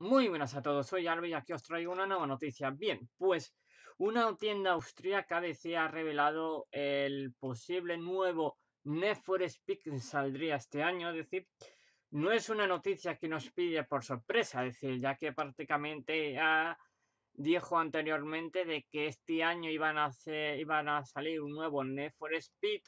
Muy buenas a todos, soy Arby y aquí os traigo una nueva noticia. Bien, pues una tienda austríaca decía ha revelado el posible nuevo Netflix Speak que saldría este año, es decir, no es una noticia que nos pide por sorpresa, es decir, ya que prácticamente ya dijo anteriormente de que este año iban a, salir un nuevo Netflix Speed,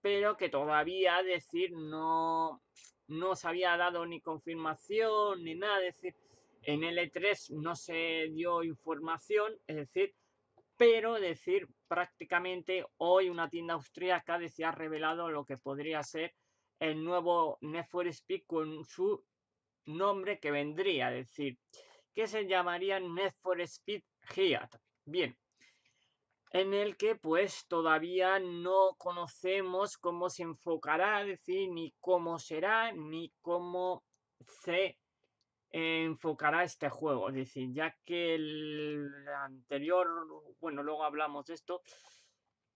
pero que todavía, decir, no, no se había dado ni confirmación ni nada, es decir, en L3 no se dio información, es decir, pero decir, prácticamente hoy una tienda austríaca decía ha revelado lo que podría ser el nuevo Netflix speed con su nombre que vendría, es decir, que se llamaría Netflix Speed Heat. Bien, en el que pues todavía no conocemos cómo se enfocará, decir, ni cómo será, ni cómo se enfocará este juego. Es decir, ya que el anterior, bueno, luego hablamos de esto,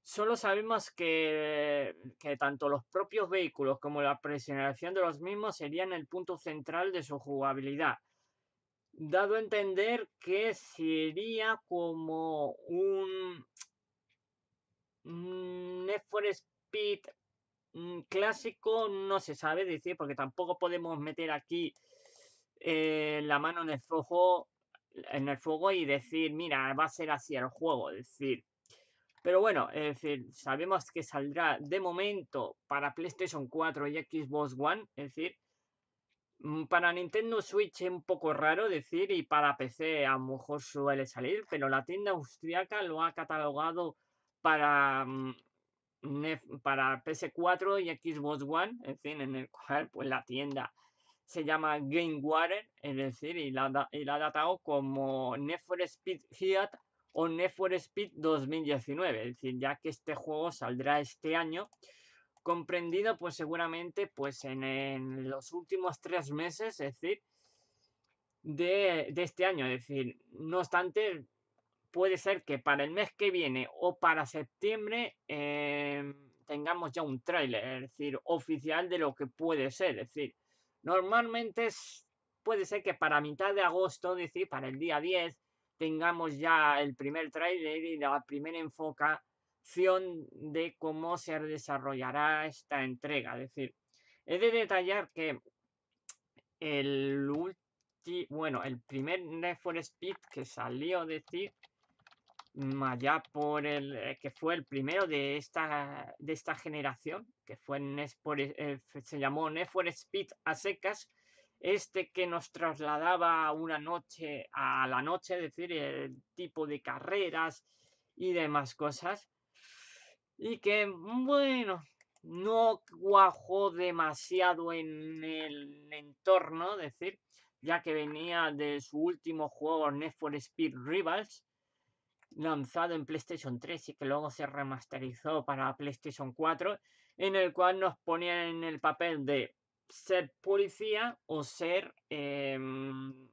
solo sabemos que, que tanto los propios vehículos como la presentación de los mismos serían el punto central de su jugabilidad dado a entender que sería como un Speed mm, clásico no se sabe decir, porque tampoco podemos meter aquí eh, la mano en el fuego en el fuego y decir, mira, va a ser así el juego, decir. Pero bueno, es decir, sabemos que saldrá de momento para PlayStation 4 y Xbox One, es decir, mm, para Nintendo Switch es un poco raro decir y para PC a lo mejor suele salir, pero la tienda austriaca lo ha catalogado para mm, para PS4 y Xbox One, en fin, en el cual pues la tienda se llama GameWater, es decir, y la, la ha datado como Need for Speed Fiat o Need for Speed 2019, es decir, ya que este juego saldrá este año, comprendido pues seguramente pues en, los últimos tres meses, es decir, de, de, este año. Es decir, no obstante, puede ser que para el mes que viene o para septiembre em, tengamos ya un tráiler, es decir, oficial de lo que puede ser. Es decir, normalmente puede ser que para mitad de agosto, es decir, para el día 10, tengamos ya el primer tráiler y la primera enfocación de cómo se desarrollará esta entrega. Es decir, he de detallar que el último bueno, el primer Netflix for Speed que salió, decir, Mm, allá por el eh, que fue el primero de esta, de esta generación, que fue e, eh, se llamó Netflix Speed a secas, este que nos trasladaba una noche a la noche, es decir, el tipo de carreras y demás cosas. Y que, bueno, no guajó demasiado en el entorno, es decir, ya que venía de su último juego, net Speed Rivals, lanzado en PlayStation 3 y que luego se remasterizó para PlayStation 4, en el cual nos ponían en el papel de ser policía o ser em,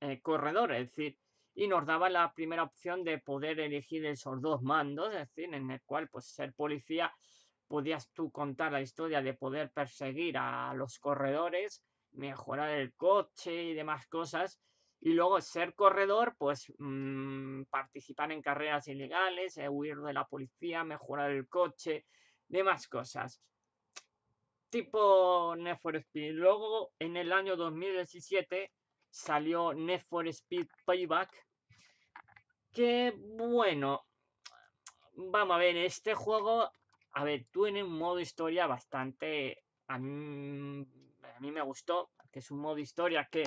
eh, corredor, es decir, y nos daba la primera opción de poder elegir esos dos mandos, es decir, en el cual pues ser policía podías tú contar la historia de poder perseguir a los corredores, mejorar el coche y demás cosas, y luego ser corredor, pues mm, participar en carreras ilegales, eh, huir de la policía, mejorar el coche, demás cosas. Tipo Need for Speed. Luego, en el año 2017, salió Need for Speed Payback. Que bueno, vamos a ver, este juego, a ver, tiene un modo historia bastante... A a mí me gustó, que es un modo historia que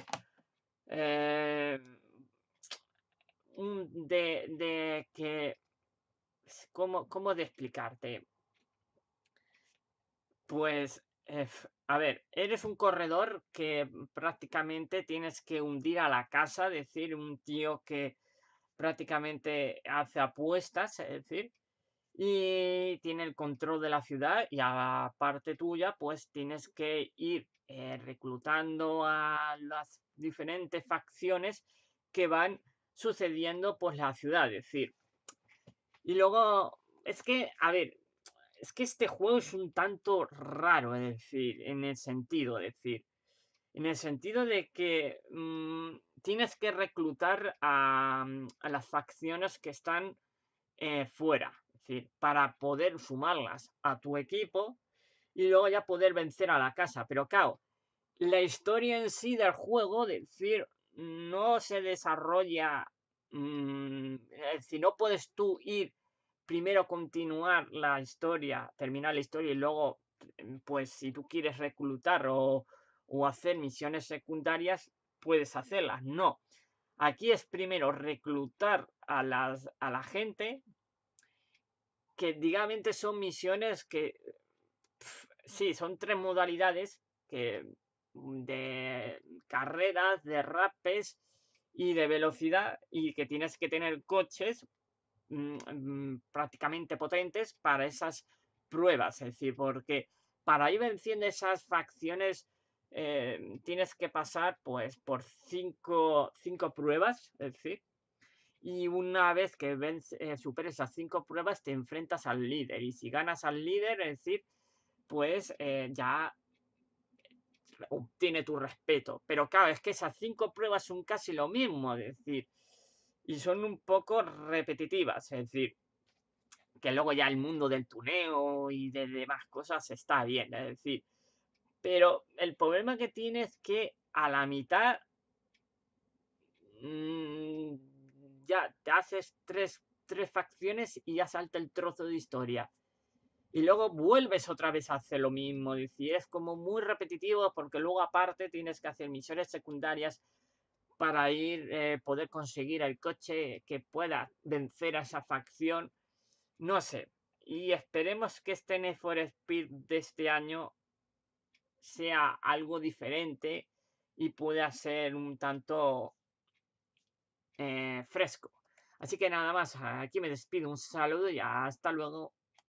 eh, mm, de, de, que, ¿cómo, cómo de explicarte? Pues, eh, a ver, eres un corredor que mm, prácticamente tienes que hundir a la casa, es decir, un tío que prácticamente hace apuestas, es decir, y tiene el control de la ciudad y a parte tuya pues tienes que ir eh, reclutando a las diferentes facciones que van sucediendo por la ciudad, es decir. Y luego, es que, a ver, es que este juego es un tanto raro, es decir, en el sentido, es decir, en el sentido de que mm, tienes que reclutar mm, a, las facciones que están eh, fuera, para poder sumarlas a tu equipo y luego ya poder vencer a la casa. Pero claro, la historia en sí del juego, es decir, no se desarrolla, si mm, es decir, no puedes tú ir primero continuar la historia, terminar la historia y luego, mm, pues si tú quieres reclutar o, o hacer misiones secundarias, puedes hacerlas. No. Aquí es primero reclutar a, las, a la gente, que digamente son misiones que sí, son tres modalidades que mm, de carreras, de rapes y de velocidad y que tienes que tener coches mm, mm, prácticamente potentes para esas pruebas, es decir, porque para ir venciendo esas facciones eh, tienes que pasar pues por cinco, cinco pruebas, es decir, y una vez que eh, superes esas cinco pruebas te enfrentas al líder y si ganas al líder, es decir, pues eh, ya obtiene tu respeto. Pero claro, es que esas cinco pruebas son casi lo mismo, es decir, y son un poco repetitivas, es decir, que luego ya el mundo del tuneo y de demás cosas está bien, es decir, pero el problema que tiene es que a la mitad mm, ya te haces tres, tres facciones y ya salta el trozo de historia. Y luego vuelves otra vez a hacer lo mismo. Es como muy repetitivo porque luego aparte tienes que hacer misiones secundarias para ir, eh, poder conseguir el coche que pueda vencer a esa facción. No sé. Y esperemos que este Need for Speed de este año sea algo diferente y pueda ser un tanto eh, fresco. Así que nada más, aquí me despido, un saludo y hasta luego.